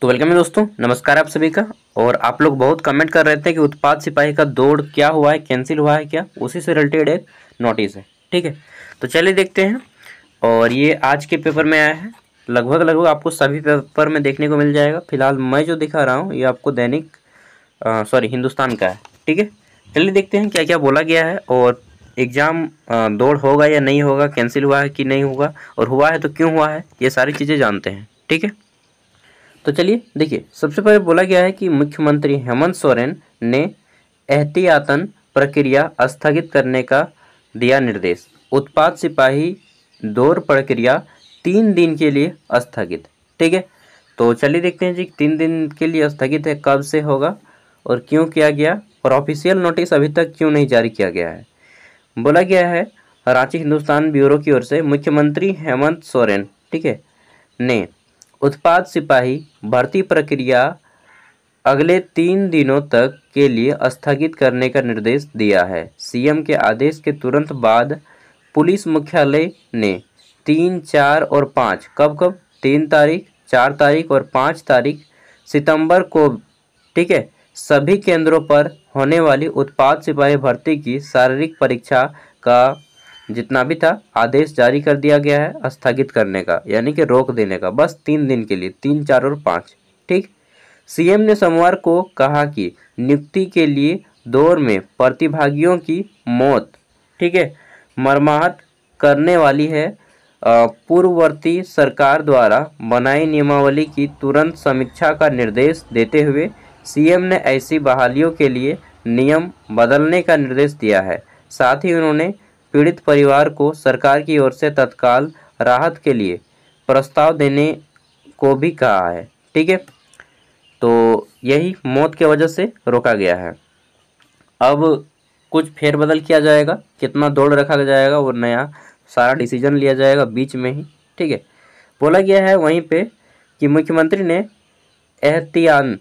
तो वेलकम है दोस्तों नमस्कार आप सभी का और आप लोग बहुत कमेंट कर रहे थे कि उत्पाद सिपाही का दौड़ क्या हुआ है कैंसिल हुआ है क्या उसी से रिलेटेड एक नोटिस है ठीक है तो चलिए देखते हैं और ये आज के पेपर में आया है लगभग लगभग आपको सभी पेपर में देखने को मिल जाएगा फिलहाल मैं जो दिखा रहा हूँ ये आपको दैनिक सॉरी हिंदुस्तान का है ठीक है चलिए देखते हैं क्या क्या बोला गया है और एग्ज़ाम दौड़ होगा या नहीं होगा कैंसिल हुआ है कि नहीं होगा और हुआ है तो क्यों हुआ है ये सारी चीज़ें जानते हैं ठीक है तो चलिए देखिए सबसे पहले बोला गया है कि मुख्यमंत्री हेमंत सोरेन ने एहतियातन प्रक्रिया स्थगित करने का दिया निर्देश उत्पाद सिपाही दौर प्रक्रिया तीन दिन के लिए स्थगित ठीक है तो चलिए देखते हैं जी तीन दिन के लिए स्थगित है कब से होगा और क्यों किया गया और ऑफिशियल नोटिस अभी तक क्यों नहीं जारी किया गया है बोला गया है रांची हिंदुस्तान ब्यूरो की ओर से मुख्यमंत्री हेमंत सोरेन ठीक है ने उत्पाद सिपाही भर्ती प्रक्रिया अगले तीन दिनों तक के लिए स्थगित करने का निर्देश दिया है सीएम के आदेश के तुरंत बाद पुलिस मुख्यालय ने तीन चार और पाँच कब कब तीन तारीख चार तारीख और पाँच तारीख सितंबर को ठीक है सभी केंद्रों पर होने वाली उत्पाद सिपाही भर्ती की शारीरिक परीक्षा का जितना भी था आदेश जारी कर दिया गया है स्थगित करने का यानी कि रोक देने का बस तीन दिन के लिए तीन चार और पाँच ठीक सीएम ने सोमवार को कहा कि नियुक्ति के लिए दौर में प्रतिभागियों की मौत ठीक है मरमाहत करने वाली है पूर्ववर्ती सरकार द्वारा बनाई नियमावली की तुरंत समीक्षा का निर्देश देते हुए सीएम ने ऐसी बहालियों के लिए नियम बदलने का निर्देश दिया है साथ ही उन्होंने पीड़ित परिवार को सरकार की ओर से तत्काल राहत के लिए प्रस्ताव देने को भी कहा है ठीक है तो यही मौत के वजह से रोका गया है अब कुछ फेरबदल किया जाएगा कितना दौड़ रखा जाएगा वो नया सारा डिसीजन लिया जाएगा बीच में ही ठीक है बोला गया है वहीं पे कि मुख्यमंत्री ने एहतियान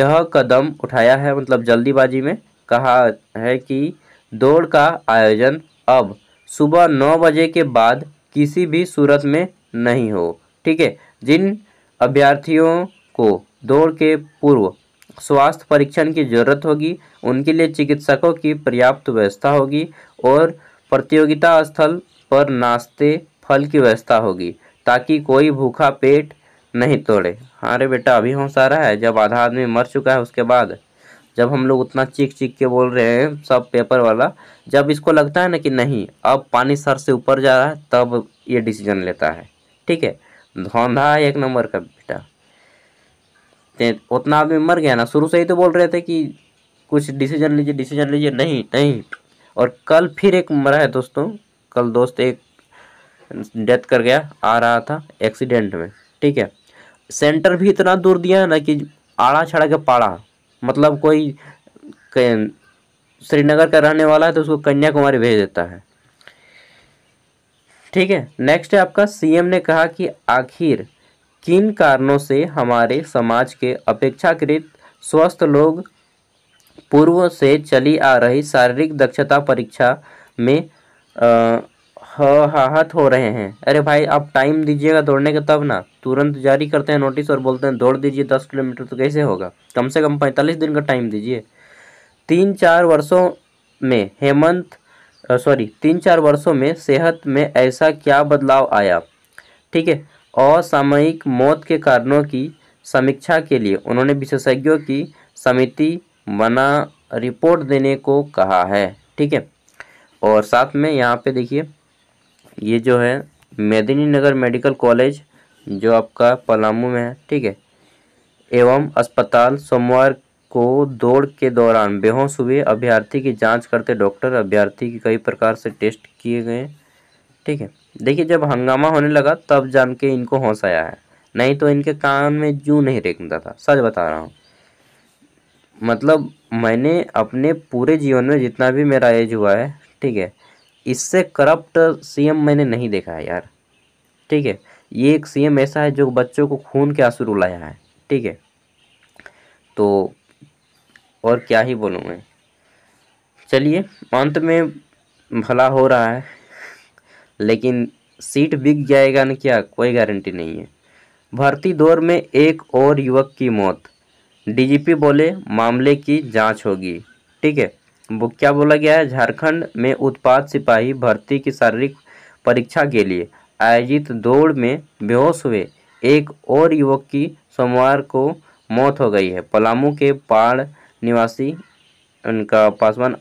यह कदम उठाया है मतलब जल्दीबाजी में कहा है कि दौड़ का आयोजन अब सुबह नौ बजे के बाद किसी भी सूरत में नहीं हो ठीक है जिन अभ्यर्थियों को दौड़ के पूर्व स्वास्थ्य परीक्षण की जरूरत होगी उनके लिए चिकित्सकों की पर्याप्त व्यवस्था होगी और प्रतियोगिता स्थल पर नाश्ते फल की व्यवस्था होगी ताकि कोई भूखा पेट नहीं तोड़े हाँ अरे बेटा अभी होश आ रहा है जब आधा आदमी मर चुका है उसके बाद जब हम लोग उतना चीख चीख के बोल रहे हैं सब पेपर वाला जब इसको लगता है ना कि नहीं अब पानी सर से ऊपर जा रहा है तब ये डिसीजन लेता है ठीक है धोंधा है एक नंबर का बेटा उतना आदमी मर गया ना शुरू से ही तो बोल रहे थे कि कुछ डिसीजन लीजिए डिसीजन लीजिए नहीं नहीं और कल फिर एक मरा है दोस्तों कल दोस्त एक डेथ कर गया आ रहा था एक्सीडेंट में ठीक है सेंटर भी इतना दूर दिया है ना कि आड़ा छड़ा के पाड़ा मतलब कोई श्रीनगर का रहने वाला है तो उसको कन्याकुमारी भेज देता है ठीक है नेक्स्ट है आपका सीएम ने कहा कि आखिर किन कारणों से हमारे समाज के अपेक्षाकृत स्वस्थ लोग पूर्व से चली आ रही शारीरिक दक्षता परीक्षा में आ, हत हाँ, हो हाँ, हाँ, रहे हैं अरे भाई आप टाइम दीजिएगा दौड़ने का तब ना तुरंत जारी करते हैं नोटिस और बोलते हैं दौड़ दीजिए दस किलोमीटर तो कैसे होगा कम से कम पैंतालीस दिन का टाइम दीजिए तीन चार वर्षों में हेमंत सॉरी तीन चार वर्षों में सेहत में ऐसा क्या बदलाव आया ठीक है असामयिक मौत के कारणों की समीक्षा के लिए उन्होंने विशेषज्ञों की समिति बना रिपोर्ट देने को कहा है ठीक है और साथ में यहाँ पे देखिए ये जो है मेदिनी नगर मेडिकल कॉलेज जो आपका पलामू में है ठीक है एवं अस्पताल सोमवार को दौड़ के दौरान बेहोश हुए अभ्यर्थी की जांच करते डॉक्टर अभ्यर्थी की कई प्रकार से टेस्ट किए गए ठीक है देखिए जब हंगामा होने लगा तब जान के इनको होश आया है नहीं तो इनके कान में जू नहीं रेंगता था सच बता रहा हूँ मतलब मैंने अपने पूरे जीवन में जितना भी मेरा एज हुआ है ठीक है इससे करप्ट सीएम मैंने नहीं देखा है यार ठीक है ये एक सीएम ऐसा है जो बच्चों को खून के आंसू रुलाया है ठीक है तो और क्या ही बोलूँ मैं चलिए अंत में भला हो रहा है लेकिन सीट बिक जाएगा ना क्या कोई गारंटी नहीं है भर्ती दौर में एक और युवक की मौत डीजीपी बोले मामले की जांच होगी ठीक है क्या बोला गया है झारखंड में उत्पाद सिपाही भर्ती की शारीरिक परीक्षा के लिए आयोजित दौड़ में बेहोश हुए एक और युवक की सोमवार को मौत हो गई है पलामू के पाड़ निवासी उनका पासवान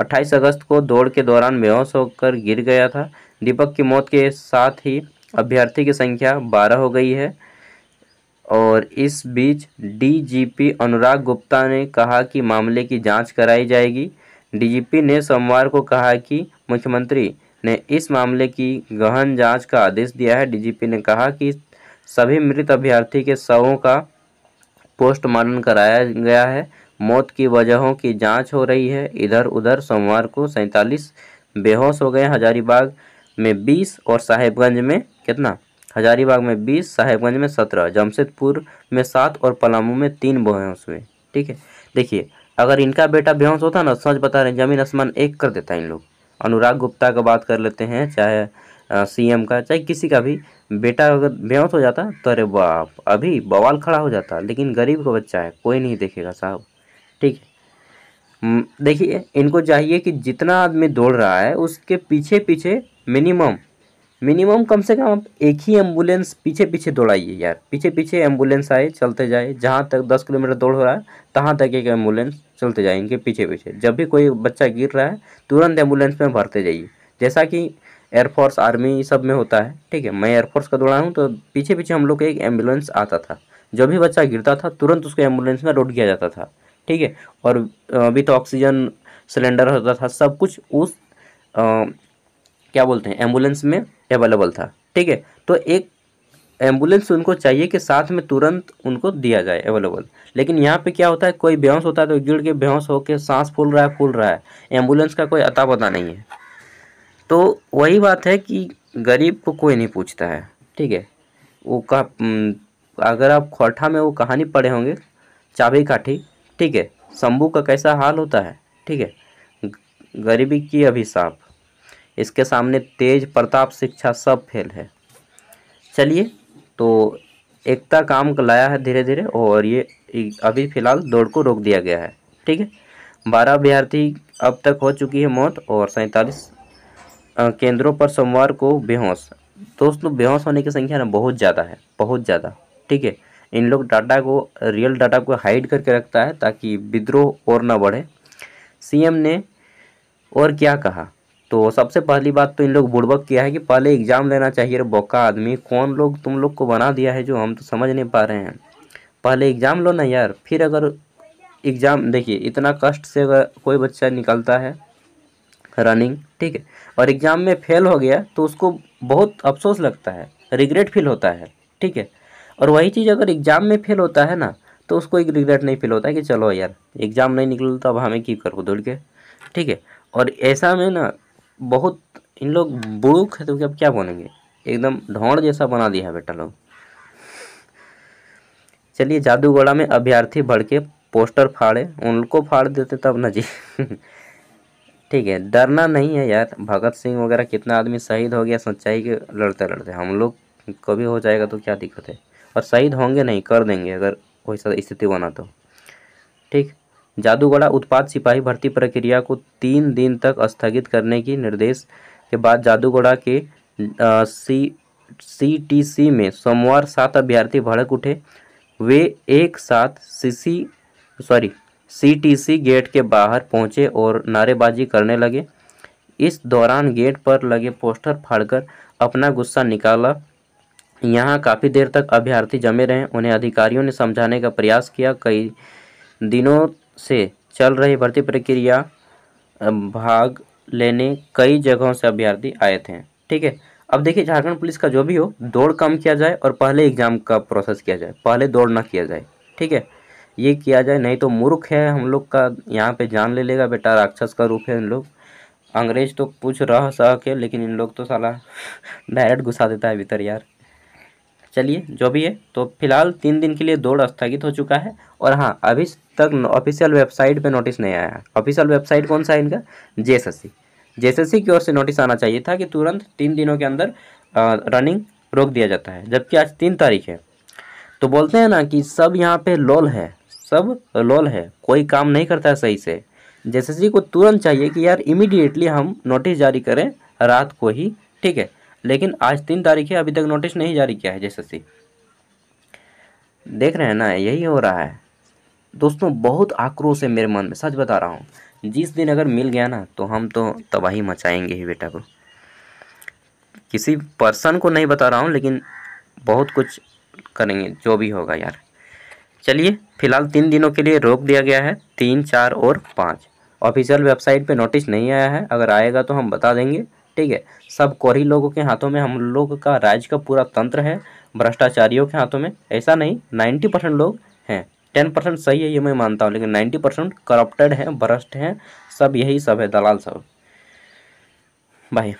28 अगस्त को दौड़ के दौरान बेहोश होकर गिर गया था दीपक की मौत के साथ ही अभ्यर्थी की संख्या 12 हो गई है और इस बीच डीजीपी अनुराग गुप्ता ने कहा कि मामले की जांच कराई जाएगी डीजीपी ने सोमवार को कहा कि मुख्यमंत्री ने इस मामले की गहन जांच का आदेश दिया है डीजीपी ने कहा कि सभी मृत अभ्यर्थी के शवों का पोस्टमार्टम कराया गया है मौत की वजहों की जांच हो रही है इधर उधर सोमवार को सैंतालीस बेहोश हो गए हजारीबाग में बीस और साहेबगंज में कितना हजारीबाग में बीस साहेबगंज में सत्रह जमशेदपुर में सात और पलामू में तीन बेहोश हुए ठीक है देखिए अगर इनका बेटा बेहोश होता ना सच बता रहे जमीन आसमान एक कर देता इन लोग अनुराग गुप्ता का बात कर लेते हैं चाहे सीएम का चाहे किसी का भी बेटा अगर बेहोश हो जाता तो अरे बाप अभी बवाल खड़ा हो जाता लेकिन गरीब का बच्चा है कोई नहीं देखेगा साहब ठीक है देखिए इनको चाहिए कि जितना आदमी दौड़ रहा है उसके पीछे पीछे मिनिमम मिनिमम कम से कम आप एक ही एम्बुलेंस पीछे पीछे दौड़ाइए यार पीछे पीछे एम्बुलेंस आए चलते जाए जहाँ तक दस किलोमीटर दौड़ हो रहा है तहाँ तक एक एम्बुलेंस चलते जाए इनके पीछे पीछे जब भी कोई बच्चा गिर रहा है तुरंत एम्बुलेंस में भरते जाइए जैसा कि एयरफोर्स आर्मी सब में होता है ठीक है मैं एयरफोर्स का दौड़ा हूँ तो पीछे पीछे हम लोग एक एम्बुलेंस आता था जब भी बच्चा गिरता था तुरंत उसको एम्बुलेंस में रोड किया जाता था ठीक है और विथ तो ऑक्सीजन सिलेंडर होता था सब कुछ उस आ, क्या बोलते हैं एम्बुलेंस में अवेलेबल था ठीक है तो एक एम्बुलेंस उनको चाहिए कि साथ में तुरंत उनको दिया जाए अवेलेबल लेकिन यहाँ पे क्या होता है कोई बेहोश होता है तो गिर के बेहोश होकर सांस फूल रहा है फूल रहा है एम्बुलेंस का कोई अता पता नहीं है तो वही बात है कि गरीब को कोई नहीं पूछता है ठीक है वो का अगर आप खोठा में वो कहानी पढ़े होंगे चाबी काठी ठीक है शंभू का कैसा हाल होता है ठीक है गरीबी की अभिशाप इसके सामने तेज प्रताप शिक्षा सब फेल है चलिए तो एकता काम लाया है धीरे धीरे और ये अभी फ़िलहाल दौड़ को रोक दिया गया है ठीक है बारह अभ्यर्थी अब तक हो चुकी है मौत और सैंतालीस केंद्रों पर सोमवार को बेहोश दोस्तों बेहोश होने की संख्या ना बहुत ज़्यादा है बहुत ज़्यादा ठीक है इन लोग डाटा को रियल डाटा को हाइड करके रखता है ताकि विद्रोह और ना बढ़े सीएम ने और क्या कहा तो सबसे पहली बात तो इन लोग बुड़बक किया है कि पहले एग्ज़ाम लेना चाहिए अरे बोका आदमी कौन लोग तुम लोग को बना दिया है जो हम तो समझ नहीं पा रहे हैं पहले एग्ज़ाम लो ना यार फिर अगर एग्ज़ाम देखिए इतना कष्ट से अगर कोई बच्चा निकलता है रनिंग ठीक है और एग्ज़ाम में फेल हो गया तो उसको बहुत अफसोस लगता है रिग्रेट फील होता है ठीक है और वही चीज़ अगर एग्ज़ाम में फेल होता है ना तो उसको एक रिग्रेट नहीं फील होता है कि चलो यार एग्ज़ाम नहीं निकल तो अब हमें की करो दौड़ के ठीक है और ऐसा में ना बहुत इन लोग बुड़ूक है तो अब क्या बोलेंगे एकदम ढोंड जैसा बना दिया है बेटा लोग चलिए जादूगोड़ा में अभ्यर्थी भर के पोस्टर फाड़े उनको फाड़ देते तब ना जी ठीक है डरना नहीं है यार भगत सिंह वगैरह कितना आदमी शहीद हो गया सच्चाई के लड़ते लड़ते हम लोग कभी हो जाएगा तो क्या दिक्कत है और शहीद होंगे नहीं कर देंगे अगर कोई स्थिति बना तो ठीक जादूगड़ा उत्पाद सिपाही भर्ती प्रक्रिया को तीन दिन तक स्थगित करने की निर्देश के बाद जादूगड़ा के आ, सी सी टी सी में सोमवार सात अभ्यर्थी भड़क उठे वे एक साथ सीसी सॉरी सीटीसी गेट के बाहर पहुंचे और नारेबाजी करने लगे इस दौरान गेट पर लगे पोस्टर फाड़कर अपना गुस्सा निकाला यहाँ काफ़ी देर तक अभ्यर्थी जमे रहे उन्हें अधिकारियों ने समझाने का प्रयास किया कई दिनों से चल रही भर्ती प्रक्रिया भाग लेने कई जगहों से अभ्यर्थी आए थे ठीक है अब देखिए झारखंड पुलिस का जो भी हो दौड़ कम किया जाए और पहले एग्जाम का प्रोसेस किया जाए पहले दौड़ ना किया जाए ठीक है ये किया जाए नहीं तो मूर्ख है हम लोग का यहाँ पे जान ले लेगा बेटा राक्षस का रूप है इन लोग अंग्रेज तो कुछ रह सह के लेकिन इन लोग तो साला डायरेक्ट घुसा देता है भीतर यार चलिए जो भी है तो फिलहाल तीन दिन के लिए दौड़ स्थगित हो चुका है और हाँ अभी तक ऑफिशियल वेबसाइट पे नोटिस नहीं आया है ऑफिशियल वेबसाइट कौन सा है इनका एस सी की ओर से नोटिस आना चाहिए था कि तुरंत तीन दिनों के अंदर रनिंग रोक दिया जाता है जबकि आज तीन तारीख है तो बोलते हैं ना कि सब यहाँ पे लॉल है सब लॉल है कोई काम नहीं करता है सही से जी को तुरंत चाहिए कि यार इमिडिएटली हम नोटिस जारी करें रात को ही ठीक है लेकिन आज तीन तारीख है अभी तक नोटिस नहीं जारी किया है जैसे सी देख रहे हैं ना यही हो रहा है दोस्तों बहुत आक्रोश है मेरे मन में सच बता रहा हूँ जिस दिन अगर मिल गया ना तो हम तो तबाही मचाएंगे ही बेटा को किसी पर्सन को नहीं बता रहा हूँ लेकिन बहुत कुछ करेंगे जो भी होगा यार चलिए फिलहाल तीन दिनों के लिए रोक दिया गया है तीन चार और पाँच ऑफिशियल वेबसाइट पे नोटिस नहीं आया है अगर आएगा तो हम बता देंगे ठीक है सब कौरी लोगों के हाथों में हम लोग का राज्य का पूरा तंत्र है भ्रष्टाचारियों के हाथों में ऐसा नहीं नाइन्टी परसेंट लोग हैं टेन परसेंट सही है ये मैं मानता हूँ लेकिन नाइन्टी परसेंट करप्टेड हैं भ्रष्ट हैं सब यही सब है दलाल सब भाई